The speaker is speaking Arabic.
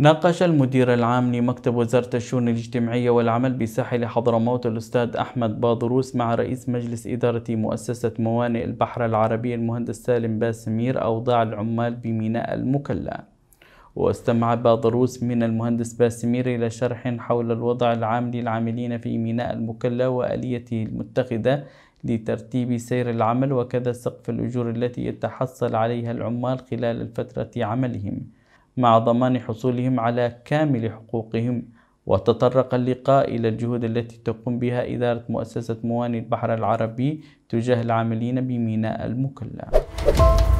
ناقش المدير العام لمكتب وزارة الشؤون الاجتماعية والعمل بساحل حضرموت الأستاذ أحمد بادروس مع رئيس مجلس إدارة مؤسسة موانئ البحر العربي المهندس سالم باسمير أوضاع العمال بميناء المكلا واستمع بادروس من المهندس باسمير إلى شرح حول الوضع العام للعاملين في ميناء المكلا وآليته المتخذة لترتيب سير العمل وكذا سقف الأجور التي يتحصل عليها العمال خلال فترة عملهم مع ضمان حصولهم على كامل حقوقهم وتطرق اللقاء إلى الجهود التي تقوم بها إدارة مؤسسة مواني البحر العربي تجاه العاملين بميناء المكلا